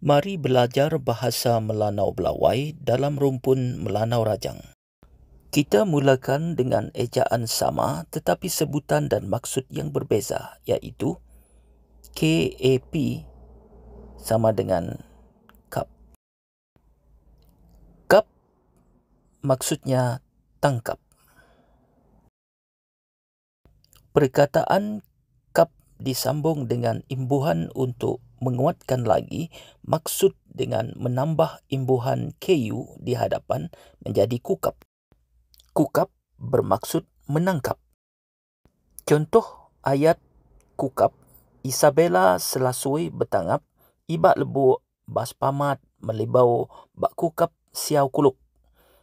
Mari belajar bahasa Melanau Belawai dalam rumpun Melanau Rajang. Kita mulakan dengan ejaan sama tetapi sebutan dan maksud yang berbeza iaitu KAP sama dengan kap. Kap maksudnya tangkap. Perkataan kap disambung dengan imbuhan untuk menguatkan lagi maksud dengan menambah imbuhan KU di hadapan menjadi kukap. Kukap bermaksud menangkap. Contoh ayat kukap Isabella selasui bertangap ibak lebu bas pamat melibau bak kukap siau kuluk.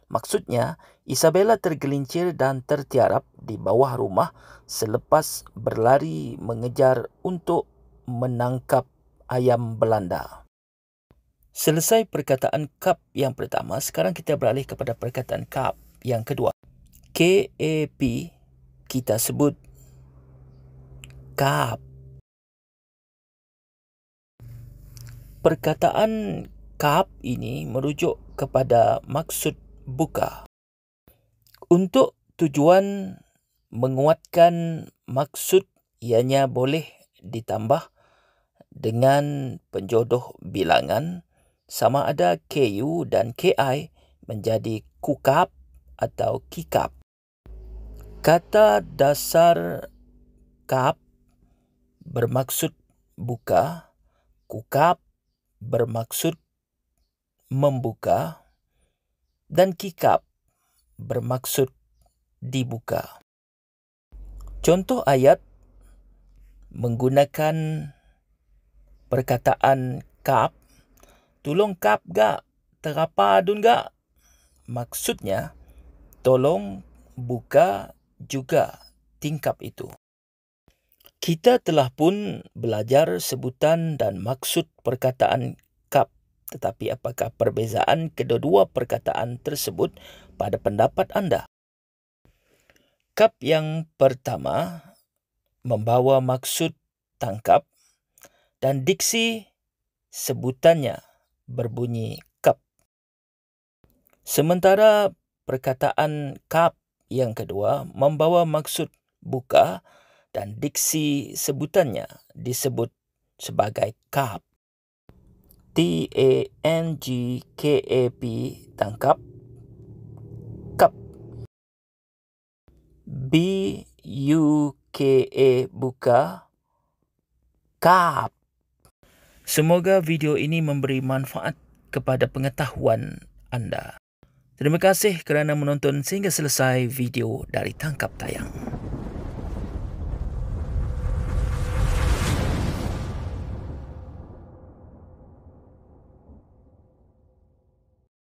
Maksudnya, Isabella tergelincir dan tertiarap di bawah rumah selepas berlari mengejar untuk menangkap ayam Belanda. Selesai perkataan kap yang pertama, sekarang kita beralih kepada perkataan kap yang kedua. K-A-P kita sebut kap. Perkataan kap ini merujuk kepada maksud buka. Untuk tujuan menguatkan maksud ianya boleh ditambah dengan penjodoh bilangan sama ada KU dan KI menjadi kukap atau kikap. Kata dasar kap bermaksud buka, kukap bermaksud membuka dan kikap bermaksud dibuka. Contoh ayat menggunakan perkataan kap, tolong kap gak, terapa dun gak. Maksudnya, tolong buka juga tingkap itu. Kita telah pun belajar sebutan dan maksud perkataan kap. Tetapi apakah perbezaan kedua-dua perkataan tersebut pada pendapat anda? Kap yang pertama membawa maksud tangkap dan diksi sebutannya berbunyi kap. Sementara perkataan kap yang kedua membawa maksud buka dan diksi sebutannya disebut sebagai kap. T A N G K A P tangkap kap B U K A buka kap Semoga video ini memberi manfaat kepada pengetahuan anda. Terima kasih kerana menonton sehingga selesai video dari Tangkap Tayang.